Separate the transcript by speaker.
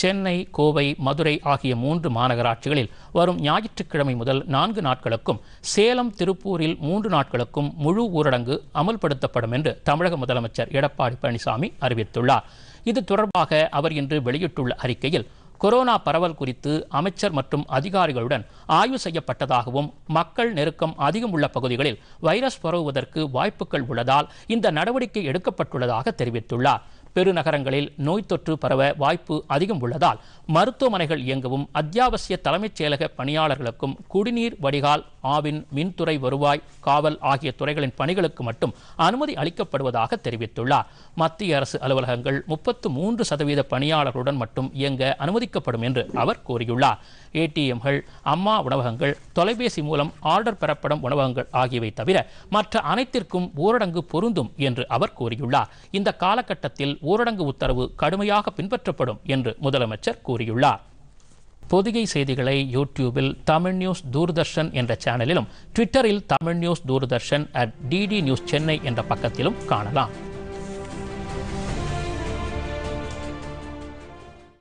Speaker 1: சென்னை கோவை மதுரை ஆகிய மூன்று மாநகராட்சிகளில் வரும் ஞாயிற்றுக்கிழமை முதல் நான்கு நாட்களுக்கும் சேலம் திருப்பூரில் மூன்று நாட்களுக்கும் முழு ஊரடங்கு அமல்படுத்தப்படும் என்று தமிழக முதலமைச்சர் எடப்பாடி பழனிசாமி அறிவித்துள்ளார் இது தொடர்பாக அவர் இன்று வெளியிட்டுள்ள அறிக்கையில் கொரோனா பரவல் குறித்து அமைச்சர் மற்றும் அதிகாரிகளுடன் ஆய்வு செய்யப்பட்டதாகவும் மக்கள் நெருக்கம் அதிகம் உள்ள பகுதிகளில் வைரஸ் பரவுவதற்கு வாய்ப்புகள் உள்ளதால் இந்த நடவடிக்கை எடுக்கப்பட்டுள்ளதாக தெரிவித்துள்ளார் பெருநகரங்களில் நோய் தொற்று பரவ வாய்ப்பு அதிகம் உள்ளதால் மருத்துவமனைகள் இயங்கவும் அத்தியாவசிய தலைமைச் செயலக பணியாளர்களுக்கும் குடிநீர் வடிகால் ஆவின் மின்துறை வருவாய் காவல் ஆகிய துறைகளின் பணிகளுக்கு மட்டும் அனுமதி அளிக்கப்படுவதாக தெரிவித்துள்ளார் மத்திய அரசு அலுவலகங்கள் முப்பத்து மூன்று சதவீத பணியாளர்களுடன் மட்டும் இயங்க அனுமதி நீக்கப்படும் என்று அவர் கூறியுள்ளார் ஏடிஎம்கள் அம்மா உணவகங்கள் தொலைபேசி மூலம் ஆர்டர் பெறப்படும் உணவகங்கள் ஆகியவை தவிர மற்ற அனைத்திற்கும் ஊரடங்கு பொருந்தும் என்று அவர் கூறியுள்ளார் இந்த காலகட்டத்தில் ஊரடங்கு உத்தரவு கடுமையாக பின்பற்றப்படும் என்று முதலமைச்சர் கூறியுள்ளார் பொதிகை செய்திகளை யூடியூபில் தமிழ் நியூஸ் தூர்தர்ஷன் என்ற சேனலிலும் ட்விட்டரில் Tamil news Doordarshan at DD news Chennai என்ற பக்கத்திலும் காணலாம்